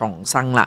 ช่องซังละ